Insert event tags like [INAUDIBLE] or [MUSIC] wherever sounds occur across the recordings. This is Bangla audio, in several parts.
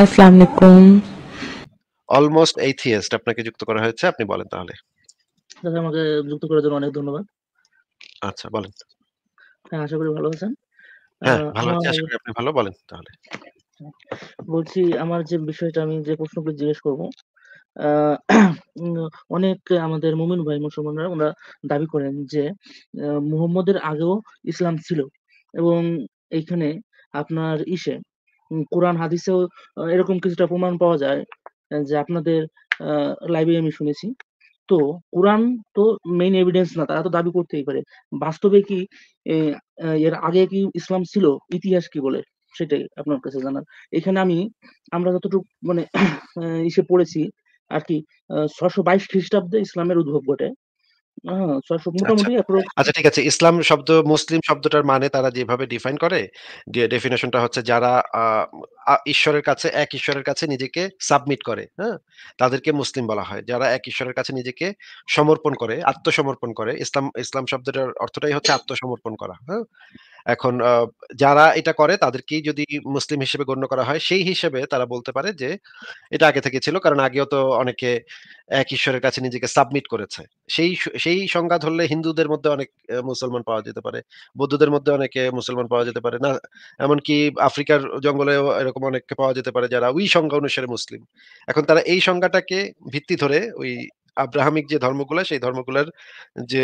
আসসালামু আলাইকুম অলমোস্ট এইথিয়েস্ট আপনাকে যুক্ত করা হয়েছে আপনি বলেন তাহলে দাদা আমাকে যুক্ত করার জন্য অনেক ধন্যবাদ আচ্ছা বলেন হ্যাঁ আশা করি ভালো আছেন হ্যাঁ ভালো আছি আশা করি আপনি ভালো বলেন তাহলে বলছি আমার যে বিষয়টা আমি যে প্রশ্নগুলো জিজ্ঞেস করব অনেক আমাদের মুমিন ভাই মুসলমানরা ওরা দাবি করেন যে মুহাম্মদের আগেও ইসলাম ছিল এবং এখানে আপনার ইসে কোরআন হাদিসেও এরকম কিছুটা প্রমাণ পাওয়া যায় যে আপনাদের লাইব্রেরি আমি শুনেছি তো কোরআন তো মেইন এভিডেন্স না তারা তো দাবি করতেই পারে বাস্তবে কি এর আগে কি ইসলাম ছিল ইতিহাস কি বলে সেটাই আপনার কাছে জানার এখানে আমি আমরা যতটুকু মানে ইসে [COUGHS] পড়েছি আর কি ছশো বাইশ খ্রিস্টাব্দে ইসলামের উদ্ভব ঘটে আচ্ছা।, আচ্ছা ঠিক আছে ইসলাম শব্দ মুসলিম শব্দটার মানে তারা যেভাবে ডিফাইন করে ডেফিনেশনটা হচ্ছে যারা ঈশ্বরের কাছে এক ঈশ্বরের কাছে নিজেকে সাবমিট করে হ্যাঁ তাদেরকে মুসলিম বলা হয় যারা এক ঈশ্বরের কাছে নিজেকে সমর্পণ করে আত্মসমর্পণ করে ইসলাম ইসলাম শব্দটার অর্থটাই হচ্ছে আত্মসমর্পণ করা হ্যাঁ এখন যারা এটা করে তাদেরকেই যদি মুসলিম হিসেবে গণ্য করা হয় সেই হিসেবে তারা বলতে পারে যে এটা আগে থেকে ছিল কারণ আগেও তো অনেকে এক ঈশ্বরের কাছে নিজেকে সাবমিট করেছে সেই সেই সংজ্ঞা ধরলে হিন্দুদের মধ্যে অনেক মুসলমান পাওয়া যেতে পারে বৌদ্ধদের মধ্যে অনেকে মুসলমান পাওয়া যেতে পারে না এমনকি আফ্রিকার জঙ্গলেও এরকম অনেককে পাওয়া যেতে পারে যারা ওই সংজ্ঞা অনুসারে মুসলিম এখন তারা এই সংজ্ঞাটাকে ভিত্তি ধরে ওই আব্রাহামিক যে ধর্মগুলা সেই ধর্মগুলার যে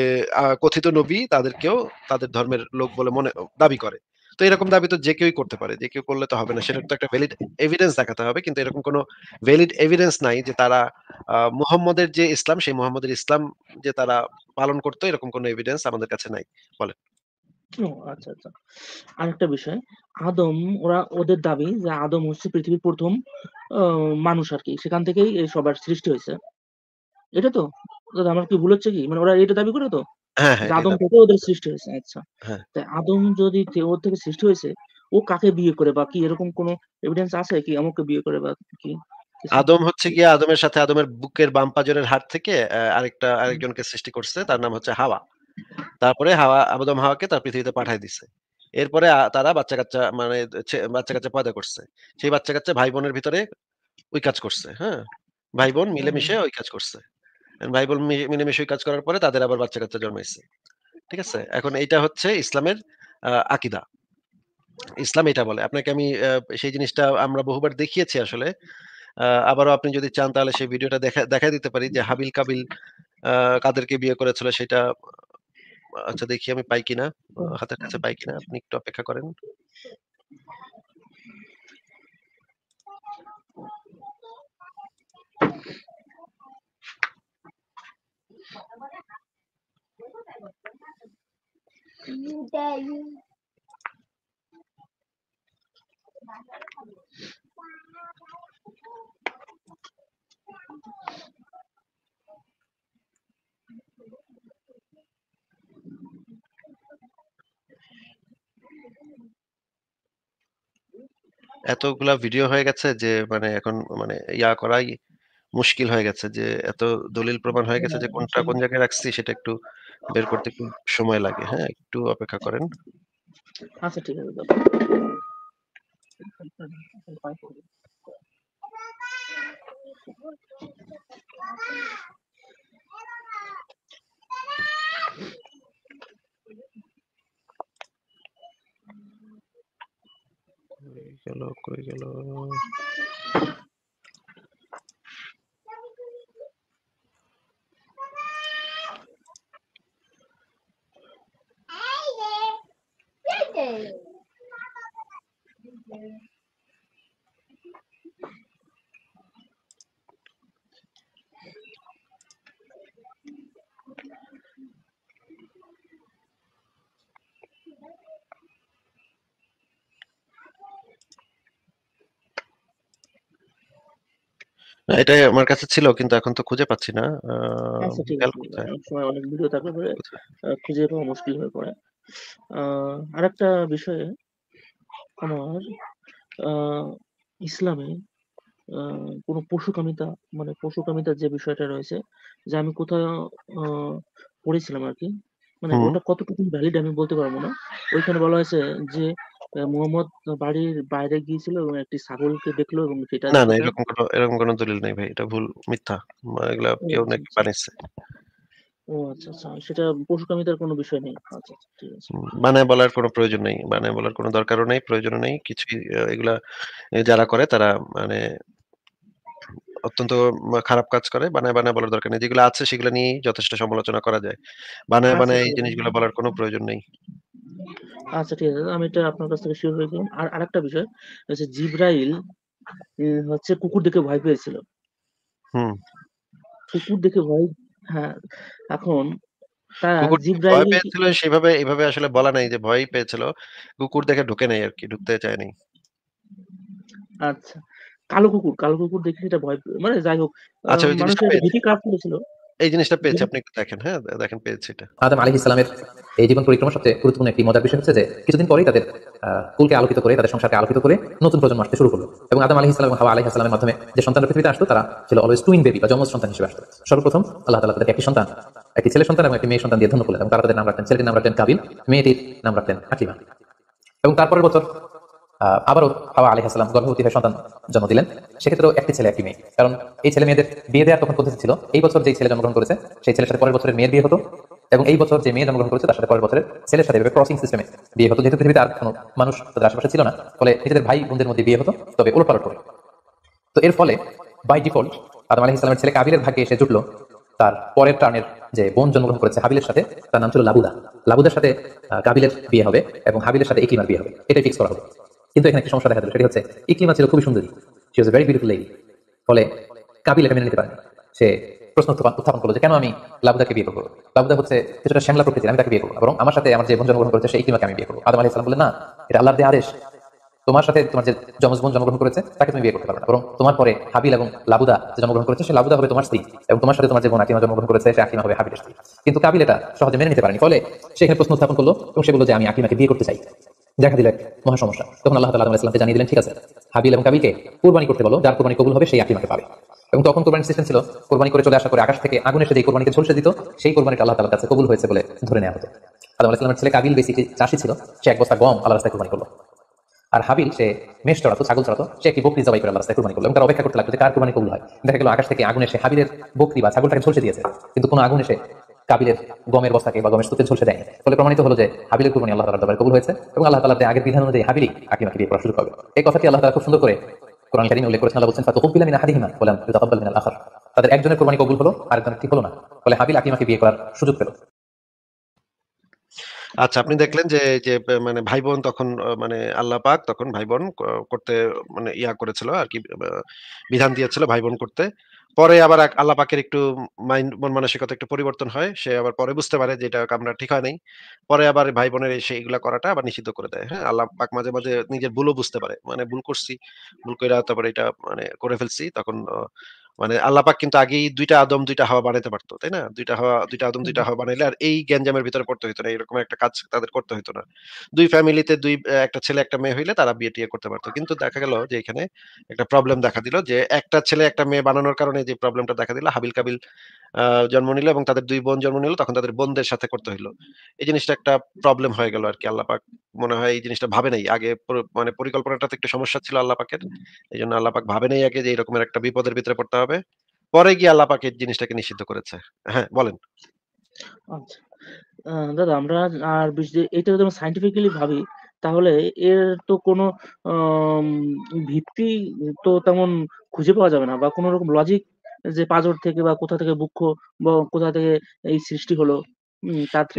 কথিত নবী তাদেরকেও তাদের ধর্মের লোক বলে মনে দাবি করে তো এরকম দাবি তো যে কেউই করতে পারে যে কেউ করলে তো হবে না সেটা তো একটা ভ্যালিড এভিডেন্স দেখাতে হবে কিন্তু এরকম কোনো ভ্যালিড এভিডেন্স নাই যে তারা মুহাম্মদের যে ইসলাম সেই মুহাম্মদের ইসলাম যে তারা পালন করতো এরকম কোনো এভিডেন্স আমাদের কাছে নাই বলে আচ্ছা আচ্ছা আরেকটা বিষয় আদম ওরা ওদের দাবি যে আদম হচ্ছে পৃথিবীর প্রথম মানুষ আর কি সেখান থেকেই সবার সৃষ্টি হয়েছে এটা তো দাদা আমার কি ভুল হচ্ছে কি মানে ওরা এটা দাবি করে তো হ্যাঁ, হ্যাঁ, আদম থেকে ওদের সৃষ্টি হয়েছে আচ্ছা হ্যাঁ। তাই আদম যদি ওর থেকে সৃষ্টি হয়েছে ও কাকে বিয়ে করে বা কি এরকম কোন এভিডেন্স আছে কি আমাকে বিয়ে করে বা কি আদম হচ্ছে কি আদমের সাথে আদমের বুকের বাম পাজরের হাড় থেকে আরেকটা আরেকজনকে সৃষ্টি করছে তার নাম হচ্ছে হাওয়া তারপরে হাওয়া আদম হাওয়াকে তার পৃথিবীতে পাঠিয়ে দিছে এরপরে তারা বাচ্চা কাচ্চা মানে বাচ্চা কাচ্চা পয়দা করছে সেই বাচ্চা কাচ্চা ভাই বোনের ভিতরে ওই কাজ করছে হ্যাঁ ভাই বোন মিলেমিশে ওই কাজ করছে মিলে মিলেমিশে কাজ করার পরে তাদের আবার বাচ্চা কাচ্চা জন্মাইছে ঠিক আছে এখন এটা হচ্ছে ইসলামের আকিদা ইসলাম এটা বলে আপনাকে আমি সেই জিনিসটা আমরা বহুবার দেখিয়েছি আসলে আবারও আপনি যদি চান তাহলে সেই ভিডিওটা দেখা দেখা দিতে পারি যে হাবিল কাবিল কাদেরকে বিয়ে করেছিল সেটা আচ্ছা দেখি আমি পাই কিনা হাতের কাছে পাই কিনা আপনি একটু অপেক্ষা করেন You এতগুলা ভিডিও হয়ে গেছে যে মানে এখন মানে ইয়া করাই মুশকিল হয়ে গেছে যে এত দলিল প্রমাণ হয়ে গেছে যে কোনটা কোন জায়গায় রাখছি সেটা একটু বের করতে একটু সময় লাগে হ্যাঁ একটু অপেক্ষা করেন আচ্ছা ঠিক আছে কই গেল কই গেল এটাই আমার কাছে ছিল কিন্তু এখন তো খুঁজে পাচ্ছি না আহ হ্যাঁ, অনেক ভিডিও থাকার আচ্ছা। খুঁজে পাওয়া মুশকিল হয়ে পড়ে আর একটা বিষয়ে আমার ইসলামে কোনো পশুকামিতা মানে পশুকামিতার যে বিষয়টা রয়েছে যে আমি কোথাও পড়েছিলাম আর কি মানে ওটা কতটুকু ভ্যালিড আমি বলতে পারবো না ওইখানে বলা হয়েছে যে মোহাম্মদ বাড়ির বাইরে গিয়েছিল এবং একটি ছাগলকে দেখলো এবং সেটা না না এরকম কোনো এরকম কোনো দলিল নেই ভাই এটা ভুল মিথ্যা মানে এগুলা কেউ নাকি আচ্ছা। বানিয়েছে ও আচ্ছা আচ্ছা সেটা পশুকামিতার কোনো বিষয় নেই আচ্ছা, আচ্ছা, আচ্ছা। ঠিক আছে মানে বলার কোনো প্রয়োজন নেই বানায় বলার কোনো দরকারও নেই প্রয়োজন নেই কিছু এগুলা যারা করে তারা মানে অত্যন্ত খারাপ কাজ করে বানায় বানায় বলার দরকার নেই যেগুলো আছে সেগুলো নিয়ে যথেষ্ট সমালোচনা করা যায় বানায় আচ্ছা, বানায় এই জিনিসগুলো বলার কোনো প্রয়োজন নেই আচ্ছা ঠিক আছে আমি এটা আপনার কাছ থেকে শুরু হয়ে গেলাম আর আরেকটা বিষয় হচ্ছে জিব্রাইল হচ্ছে কুকুর দেখে ভয় পেয়েছিল হুম কুকুর দেখে ভয় হ্যাঁ এখন ভয় পেয়েছিল সেভাবে এভাবে আসলে বলা নাই যে ভয় পেয়েছিল কুকুর দেখে ঢুকে নাই আর কি ঢুকতে চায়নি আচ্ছা কালো কুকুর কালো কুকুর দেখে সেটা ভয় মানে যাই হোক আচ্ছা ভীতি কাজ করেছিল এই জিনিসটা পেয়েছে আপনি একটু দেখেন হ্যাঁ দেখেন পেয়েছে এটা আদম আলী ইসলামের এই জীবন পরিক্রমা সবচেয়ে গুরুত্বপূর্ণ একটি মজার বিষয় হচ্ছে যে কিছুদিন পরেই তাদের কুলকে আলোকিত করে তাদের সংসারকে আলোকিত করে নতুন প্রজন্ম আসতে শুরু করলো এবং আদম আলী ইসলাম হাওয়া আলী ইসলামের মাধ্যমে যে সন্তান পৃথিবীতে আসতো তারা ছিল অলওয়েজ টুইন বেবি বা যমজ সন্তান হিসেবে আসতো সর্বপ্রথম আল্লাহ তালা তাদের একটি সন্তান একটি ছেলে সন্তান এবং একটি মেয়ে সন্তান দিয়ে ধন্য করলেন এবং তারা তাদের নাম রাখতেন ছেলেটির নাম রাখতেন কাবিল মেয়েটির নাম রাখতেন আকিবা এবং তারপরের বছর আবারও হাওয়া আলী হাসলাম গর্ভবতী হয়ে সন্তান জন্ম দিলেন সেক্ষেত্রেও একটি ছেলে একটি মেয়ে কারণ এই ছেলে মেয়েদের বিয়ে দেওয়ার তখন পদ্ধতি ছিল এই বছর যে ছেলে জন্মগ্রহণ করেছে সেই ছেলের সাথে পরের বছরের মেয়ের বিয়ে হতো এবং এই বছর যে মেয়ে জন্মগ্রহণ করেছে তার সাথে পরের বছরের ছেলের সাথে ক্রসিং সিস্টেমে বিয়ে হতো যেহেতু পৃথিবীতে আর কোনো মানুষ তাদের আশেপাশে ছিল না ফলে নিজেদের ভাই বোনদের মধ্যে বিয়ে হতো তবে উলটপালট করে তো এর ফলে বাই ডিফল্ট আদম আলী ইসলামের ছেলে কাবিলের ভাগে এসে জুটলো তার পরের টার্নের যে বোন জন্মগ্রহণ করেছে হাবিলের সাথে তার নাম ছিল লাবুদা লাবুদার সাথে কাবিলের বিয়ে হবে এবং হাবিলের সাথে একিমার বিয়ে হবে এটাই ফিক্স করা হবে কিন্তু এখানে একটা সমস্যা দেখা সেটি হচ্ছে ইকলিমা ছিল খুবই সুন্দরী she was very beautiful lady ফলে কাবিল এটা মেনে নিতে পারেনি সে প্রশ্ন উত্থাপন করলো যে কেন আমি লাবুদাকে বিয়ে করবো লাবুদা হচ্ছে কিছুটা শ্যামলা প্রকৃতি আমি তাকে বিয়ে করবো এবং আমার সাথে আমার যে বোন জন্মগ্রহণ করেছে সেই ইকলিমাকে আমি বিয়ে করবো আদম আলী ইসলাম বলে না এটা আল্লাহ দিয়ে আদেশ তোমার সাথে তোমার যে যমজ বোন জন্মগ্রহণ করেছে তাকে তুমি বিয়ে করতে পারো না বরং তোমার পরে হাবিল এবং লাবুদা যে জন্মগ্রহণ করেছে সে লাবুদা হবে তোমার স্ত্রী এবং তোমার সাথে তোমার যে বোন আকিমা জন্মগ্রহণ করেছে সে আকিমা হবে হাবিলের স্ত্রী কিন্তু কাবিল এটা সহজে মেনে নিতে পারেনি ফলে সেখানে প্রশ্ন উত্থাপন করলো এবং সে বললো যে আমি আকিমাকে বিয়ে করতে চাই দেখা দিল মহা সমস্যা তখন আল্লাহ তালা ইসলামকে জানিয়ে দিলেন ঠিক আছে হাবিল এবং কাবিলকে কোরবানি করতে বলো যার কোরবানি কবুল হবে সেই আকিমাকে পাবে এবং তখন কোরবানির সিস্টেম ছিল কোরবানি করে চলে আসা করে আকাশ থেকে আগুন এসে যে কোরবানিকে ঝলসে দিত সেই কোরবানিটা আল্লাহ তালার কাছে কবুল হয়েছে বলে ধরে নেওয়া হতো আল্লাহ ইসলামের ছেলে কাবিল বেশি চাষি ছিল সে এক বস্তা গম আল্লাহ রাস্তায় কোরবানি করলো আর হাবিল সে মেষ চড়াতো ছাগল চড়াতো সে একটি বকরি জবাই করে আল্লাহ রাস্তায় কোরবানি করলো এবং তার অপেক্ষা করতে লাগলো যে কার কোরবানি কবুল হয় দেখা গেল আকাশ থেকে আগুন এসে হাবিলের বকরি বা ছাগলটাকে ঝলসে দিয়েছে কিন্তু কোনো আগুন এসে কাবিলের গমের বস্তাকে বা গমের স্তুপে ঝলসে দেয় ফলে প্রমাণিত হলো যে হাবিলের কুরবানি আল্লাহ তালার দরবার কবুল হয়েছে এবং আল্লাহ তালা আগের বিধান অনুযায়ী হাবিলি আঁকি মাকি দিয়ে পড়া করবে এই কথাটি আল্লাহ তালা খুব সুন্দর করে কোরআন কারিমে উল্লেখ করেছেন আল্লাহ বলছেন ফাতুকুবিলা মিন আহাদিহিমা বলেন তাকাব্বাল মিনাল আখার তাদের একজনের কুরবানি কবুল হলো আরেকজনের ঠিক হলো না ফলে হাবিল আকিমাকে বিয়ে করার সুযোগ পেল আচ্ছা আপনি দেখলেন যে যে মানে ভাই বোন তখন মানে আল্লাহ পাক তখন ভাই বোন করতে মানে ইয়া করেছিল আর কি বিধান দিয়েছিল ভাই বোন করতে পরে আবার আল্লাহ পাকের একটু মাইন্ড মন মানসিকতা একটু পরিবর্তন হয় সে আবার পরে বুঝতে পারে যে এটা আমরা ঠিক হয় নাই পরে আবার ভাই বোনের এসে এগুলা করাটা আবার নিষিদ্ধ করে দেয় হ্যাঁ আল্লাহ পাক মাঝে মাঝে নিজের ভুলও বুঝতে পারে মানে ভুল করছি ভুল করে তারপরে এটা মানে করে ফেলছি তখন মানে আল্লাপাক কিন্তু আগেই দুইটা আদম দুইটা হাওয়া বানাইতে পারতো তাই না দুইটা হাওয়া দুইটা আদম দুইটা হাওয়া বানাইলে আর এই গ্যাঞ্জামের ভিতরে পড়তে হইতো না এরকম একটা কাজ তাদের করতে হইতো না দুই ফ্যামিলিতে দুই একটা ছেলে একটা মেয়ে হইলে তারা বিয়ে টিয়ে করতে পারতো কিন্তু দেখা গেল যে এখানে একটা প্রবলেম দেখা দিল যে একটা ছেলে একটা মেয়ে বানানোর কারণে যে প্রবলেমটা দেখা দিল হাবিল কাবিল জন্ম নিল এবং তাদের দুই বোন জন্ম নিল তখন তাদের বোনদের সাথে করতে হইলো এই জিনিসটা একটা প্রবলেম হয়ে গেল আর কি আল্লাপাক মনে হয় এই জিনিসটা ভাবে নাই আগে মানে পরিকল্পনাটাতে একটু সমস্যা ছিল আল্লাহ পাকের এই জন্য আল্লাহ পাক ভাবে নাই আগে যে এরকমের একটা বিপদের ভিতরে পড়তে হবে পরে গিয়ে আল্লাহ পাক এই জিনিসটাকে নিষিদ্ধ করেছে হ্যাঁ বলেন আচ্ছা। দাদা আমরা আর এটা যদি সাইন্টিফিক্যালি ভাবি তাহলে এর তো কোনো ভিত্তি তো তেমন খুঁজে পাওয়া যাবে না বা কোনো রকম লজিক যে পাঁজর থেকে বা কোথা থেকে বুক্ষ বা কোথা থেকে এই সৃষ্টি হলো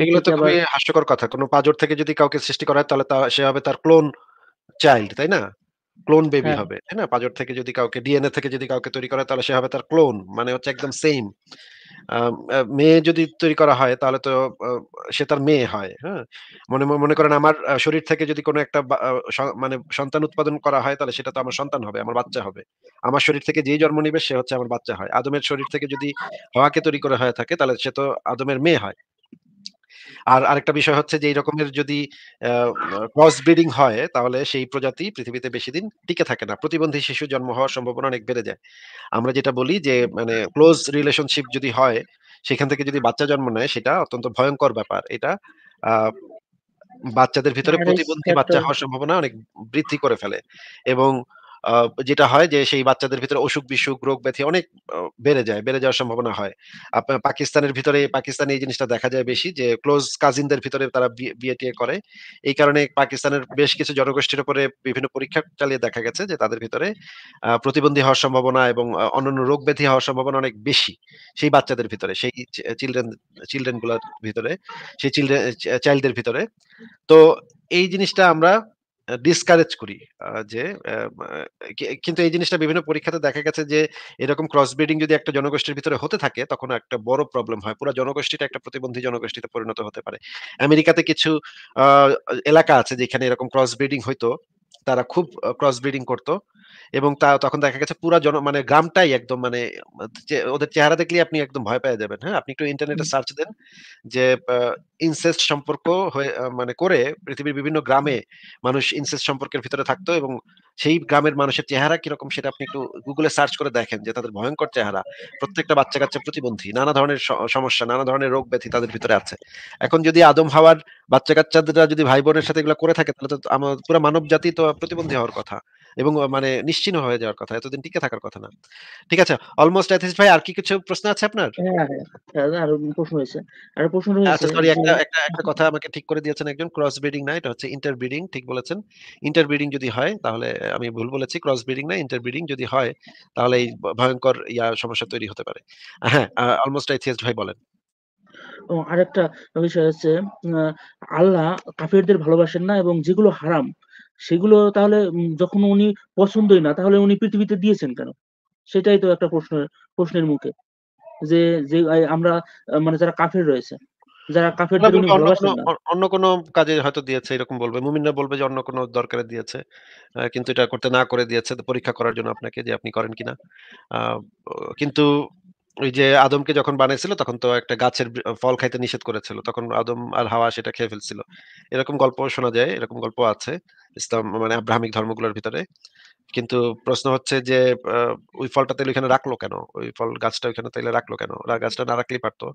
এগুলো তো খুবই হাস্যকর কথা কোনো পাজর থেকে যদি কাউকে সৃষ্টি করা হয় তাহলে সে হবে তার ক্লোন চাইল্ড তাই না ক্লোন হ্যাঁ। বেবি হবে তাই না পাজর থেকে যদি কাউকে ডিএনএ থেকে যদি কাউকে তৈরি করা তাহলে সে হবে তার ক্লোন মানে হচ্ছে একদম সেম মেয়ে যদি তৈরি করা হয় তাহলে তো সে তার মেয়ে হয় হ্যাঁ মনে মনে করেন আমার শরীর থেকে যদি কোনো একটা মানে সন্তান উৎপাদন করা হয় তাহলে সেটা তো আমার সন্তান হবে আমার বাচ্চা হবে আমার শরীর থেকে যেই জন্ম নিবে সে হচ্ছে আমার বাচ্চা হয় আদমের শরীর থেকে যদি হওয়াকে তৈরি করা হয়ে থাকে তাহলে সে তো আদমের মেয়ে হয় আর আরেকটা বিষয় হচ্ছে যে এই রকমের যদি ক্রস ব্রিডিং হয় তাহলে সেই প্রজাতি পৃথিবীতে বেশি দিন টিকে থাকে না প্রতিবন্ধী শিশু জন্ম হওয়ার সম্ভাবনা অনেক বেড়ে যায় আমরা যেটা বলি যে মানে ক্লোজ রিলেশনশিপ যদি হয় সেখান থেকে যদি বাচ্চা জন্ম নেয় সেটা অত্যন্ত ভয়ঙ্কর ব্যাপার এটা বাচ্চাদের ভিতরে প্রতিবন্ধী বাচ্চা হওয়ার সম্ভাবনা অনেক বৃদ্ধি করে ফেলে এবং যেটা হয় যে সেই বাচ্চাদের ভিতরে অসুখ বিসুখ রোগ ব্যাধি অনেক বেড়ে যায় বেড়ে যাওয়ার সম্ভাবনা হয় আপনার পাকিস্তানের ভিতরে পাকিস্তানে এই জিনিসটা দেখা যায় বেশি যে ক্লোজ কাজিনদের ভিতরে তারা বিয়ে টিয়ে করে এই কারণে পাকিস্তানের বেশ কিছু জনগোষ্ঠীর উপরে বিভিন্ন পরীক্ষা চালিয়ে দেখা গেছে যে তাদের ভিতরে প্রতিবন্ধী হওয়ার সম্ভাবনা এবং অন্যান্য রোগ ব্যাধি হওয়ার সম্ভাবনা অনেক বেশি সেই বাচ্চাদের ভিতরে সেই চিলড্রেন চিলড্রেন গুলার ভিতরে সেই চিলড্রেন চাইল্ডদের ভিতরে তো এই জিনিসটা আমরা ডিসকারেজ করি যে কিন্তু এই জিনিসটা বিভিন্ন পরীক্ষাতে দেখা গেছে যে এরকম ক্রস ব্রিডিং যদি একটা জনগোষ্ঠীর ভিতরে হতে থাকে তখন একটা বড় প্রবলেম হয় পুরো জনগোষ্ঠীটা একটা প্রতিবন্ধী জনগোষ্ঠীতে পরিণত হতে পারে আমেরিকাতে কিছু এলাকা আছে যেখানে এরকম ক্রস ব্রিডিং হইতো তারা খুব ক্রস ব্রিডিং করতো এবং তা তখন দেখা গেছে পুরো জন মানে গ্রামটাই একদম মানে ওদের চেহারা দেখলে আপনি একদম ভয় পেয়ে যাবেন হ্যাঁ আপনি একটু ইন্টারনেটে সার্চ দেন যে ইনসেস্ট সম্পর্ক হয়ে মানে করে পৃথিবীর বিভিন্ন গ্রামে মানুষ ইনসেস্ট সম্পর্কের ভিতরে থাকতো এবং সেই গ্রামের মানুষের চেহারা কিরকম সেটা আপনি একটু গুগলে সার্চ করে দেখেন যে তাদের ভয়ঙ্কর চেহারা প্রত্যেকটা বাচ্চা কাচ্চা প্রতিবন্ধী নানা ধরনের সমস্যা নানা ধরনের রোগ ব্যাধি তাদের ভিতরে আছে এখন যদি আদম হাওয়ার বাচ্চা কাচ্চাদের যদি ভাই বোনের সাথে এগুলো করে থাকে তাহলে তো আমার পুরো মানব জাতি তো প্রতিবন্ধী হওয়ার কথা এবং মানে নিশ্চিন্ন হয়ে যাওয়ার কথা এতদিন টিকে থাকার কথা না ঠিক আছে অলমোস্ট এথিস ভাই আর কি কিছু প্রশ্ন আছে আপনার হ্যাঁ, হ্যাঁ, হ্যাঁ, আর প্রশ্ন হয়েছে আর প্রশ্ন হয়েছে আচ্ছা সরি একটা একটা একটা কথা আমাকে ঠিক করে দিয়েছেন একজন ক্রস ব্রিডিং না এটা হচ্ছে ইন্টারব্রিডিং ঠিক বলেছেন ইন্টারব্রিডিং যদি হয় তাহলে আমি ভুল বলেছি ক্রস ব্রিডিং না ইন্টারব্রিডিং যদি হয় তাহলে এই ভয়ঙ্কর ইয়া সমস্যা তৈরি হতে পারে হ্যাঁ অলমোস্ট আইথিয়াস্ট ভাই বলেন ও আরেকটা বিষয় হচ্ছে আল্লাহ কাফেরদের ভালোবাসেন না এবং যেগুলো হারাম সেগুলো তাহলে যখন উনি পছন্দই না তাহলে উনি পৃথিবীতে দিয়েছেন কেন সেটাই তো একটা প্রশ্ন প্রশ্নের মুখে যে যে আমরা মানে যারা কাফের রয়েছে যারা কাফেরদের অন্য কোনো কাজে হয়তো দিয়েছে এরকম বলবে মুমিনরা বলবে যে অন্য কোনো দরকারে দিয়েছে কিন্তু এটা করতে না করে দিয়েছে পরীক্ষা করার জন্য আপনাকে যে আপনি করেন কিনা কিন্তু ওই যে আদমকে যখন বানিয়েছিল তখন তো একটা গাছের ফল খাইতে নিষেধ করেছিল তখন আদম আর হাওয়া সেটা খেয়ে ফেলছিল এরকম গল্প শোনা যায় এরকম গল্প আছে ইসলাম মানে আব্রাহামিক ধর্মগুলোর ভিতরে কিন্তু প্রশ্ন হচ্ছে যে ওই ফলটা তাহলে ওইখানে রাখলো কেন ওই ফল গাছটা ওইখানে তাইলে রাখলো কেন গাছটা না রাখলেই পারতো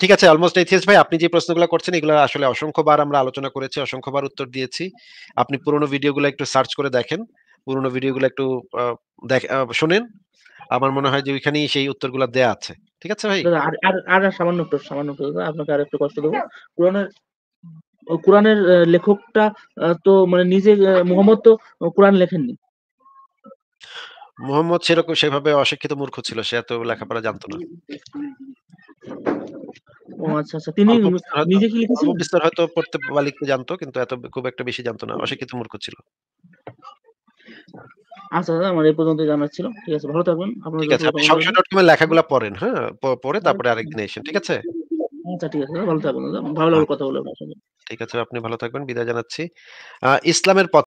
ঠিক আছে অলমোস্ট এথিয়াস ভাই আপনি যে প্রশ্নগুলো করছেন এগুলো আসলে অসংখ্যবার আমরা আলোচনা করেছি অসংখ্যবার উত্তর দিয়েছি আপনি পুরোনো ভিডিওগুলো একটু সার্চ করে দেখেন পুরোনো ভিডিওগুলো একটু শোনেন আমার মনে হয় যে ওইখানেই সেই উত্তরগুলো দেয়া আছে ঠিক আছে ভাই আর আর সামান্য সামান্য আপনাকে আর একটু কষ্ট দেব পুরোনো কোরআনের লেখকটা তো মানে নিজে মোহাম্মদ তো কোরআন লেখেননি মোহাম্মদ সেরকম সেভাবে অশিক্ষিত মূর্খ ছিল সে এত লেখাপড়া জানতো না আচ্ছা আচ্ছা, আচ্ছা আচ্ছা আমার এই পর্যন্ত ঠিক আছে ভালো থাকবেন লেখাগুলো পড়েন হ্যাঁ পরে তারপরে আরেকদিন এসে ঠিক আছে আচ্ছা ঠিক আছে ভালো থাকবেন ভালো আচ্ছা। কথা বলে ঠিক আছে আপনি ভালো থাকবেন বিদায় জানাচ্ছি ইসলামের পথ